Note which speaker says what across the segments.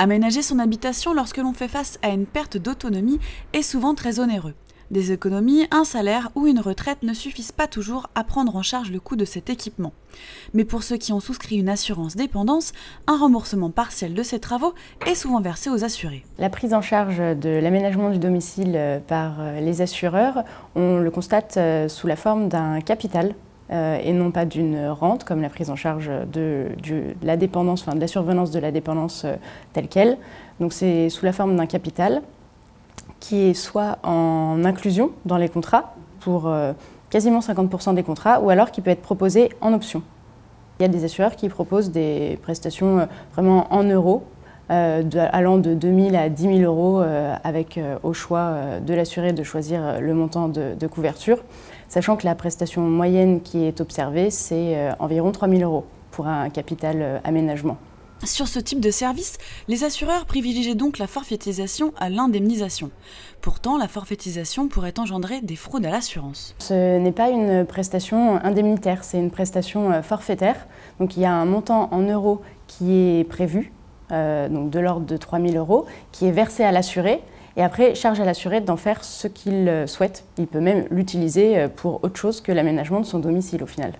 Speaker 1: Aménager son habitation lorsque l'on fait face à une perte d'autonomie est souvent très onéreux. Des économies, un salaire ou une retraite ne suffisent pas toujours à prendre en charge le coût de cet équipement. Mais pour ceux qui ont souscrit une assurance dépendance, un remboursement partiel de ces travaux est souvent versé aux assurés.
Speaker 2: La prise en charge de l'aménagement du domicile euh, par euh, les assureurs, on le constate euh, sous la forme d'un capital euh, et non pas d'une rente, comme la prise en charge de, la dépendance, de la survenance de la dépendance euh, telle qu'elle. Donc c'est sous la forme d'un capital qui est soit en inclusion dans les contrats, pour euh, quasiment 50% des contrats, ou alors qui peut être proposé en option. Il y a des assureurs qui proposent des prestations vraiment en euros euh, allant de 2 000 à 10 000 euros euh, avec euh, au choix de l'assuré de choisir le montant de, de, couverture, sachant que la prestation moyenne qui est observée, c'est environ 3 000 euros pour un capital
Speaker 1: aménagement. Sur ce type de service, les assureurs privilégient donc la forfaitisation à l'indemnisation. Pourtant, la forfaitisation pourrait engendrer des fraudes à l'assurance.
Speaker 2: Ce n'est pas une prestation indemnitaire, c'est une prestation forfaitaire. Donc il y a un montant en euros qui est prévu euh, donc de l'ordre de 3000 000 euros, qui est versé à l'assuré. Et après, charge à l'assuré d'en faire ce qu'il euh, souhaite. Il peut même l'utiliser euh, pour autre chose que
Speaker 1: l'aménagement de son domicile au final.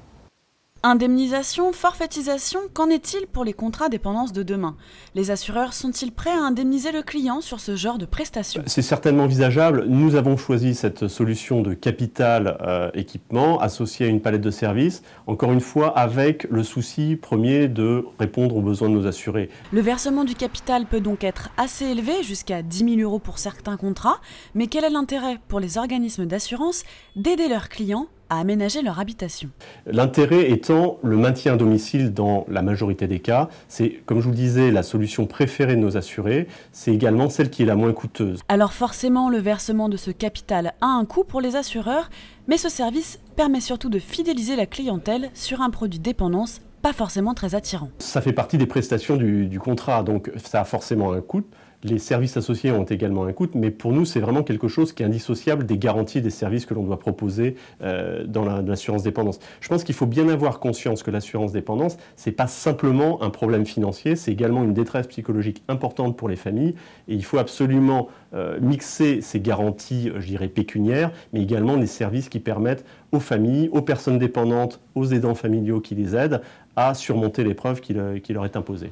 Speaker 1: Indemnisation, forfaitisation, qu'en est-il pour les contrats dépendance de demain Les assureurs sont-ils prêts à indemniser le client sur ce genre de prestations
Speaker 3: C'est certainement envisageable. Nous avons choisi cette solution de capital euh, équipement associée à une palette de services, encore une fois avec le souci premier de répondre aux besoins de nos assurés.
Speaker 1: Le versement du capital peut donc être assez élevé, jusqu'à 10 000 euros pour certains contrats, mais quel est l'intérêt pour les organismes d'assurance d'aider leurs clients à aménager leur habitation.
Speaker 3: L'intérêt étant le maintien à domicile dans la majorité des cas. C'est, comme je vous disais, la solution préférée de nos assurés. C'est également celle qui est la moins coûteuse.
Speaker 1: Alors forcément, le versement de ce capital a un coût pour les assureurs, mais ce service permet surtout de fidéliser la clientèle sur un produit dépendance pas forcément très attirant.
Speaker 3: Ça fait partie des prestations du, du contrat, donc ça a forcément un coût les services associés ont également un coût, mais pour nous, c'est vraiment quelque chose qui est indissociable des garanties des services que l'on doit proposer euh, dans l'assurance dépendance. Je pense qu'il faut bien avoir conscience que l'assurance dépendance, n'est pas simplement un problème financier, c'est également une détresse psychologique importante pour les familles, et il faut absolument euh, mixer ces garanties, euh, je dirais, pécuniaires, mais également les services qui permettent aux familles, aux personnes dépendantes, aux aidants familiaux qui les aident à surmonter l'épreuve qui leur est imposée.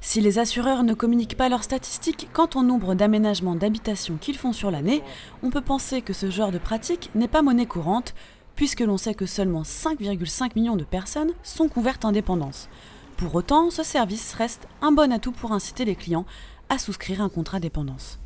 Speaker 1: Si les assureurs ne communiquent pas leurs statistiques quant au nombre d'aménagements d'habitation qu'ils font sur l'année, on peut penser que ce genre de pratique n'est pas monnaie courante, puisque l'on sait que seulement 5,5 millions de personnes sont couvertes en dépendance. Pour autant, ce service reste un bon atout pour inciter les clients à souscrire un contrat dépendance.